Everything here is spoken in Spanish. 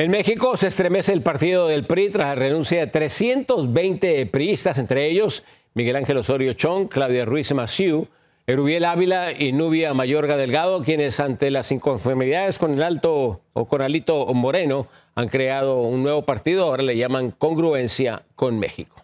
En México se estremece el partido del PRI tras la renuncia de 320 priistas, entre ellos Miguel Ángel Osorio Chong, Claudia Ruiz Maciú, Erubiel Ávila y Nubia Mayorga Delgado, quienes ante las inconformidades con el alto o con Alito Moreno han creado un nuevo partido, ahora le llaman Congruencia con México.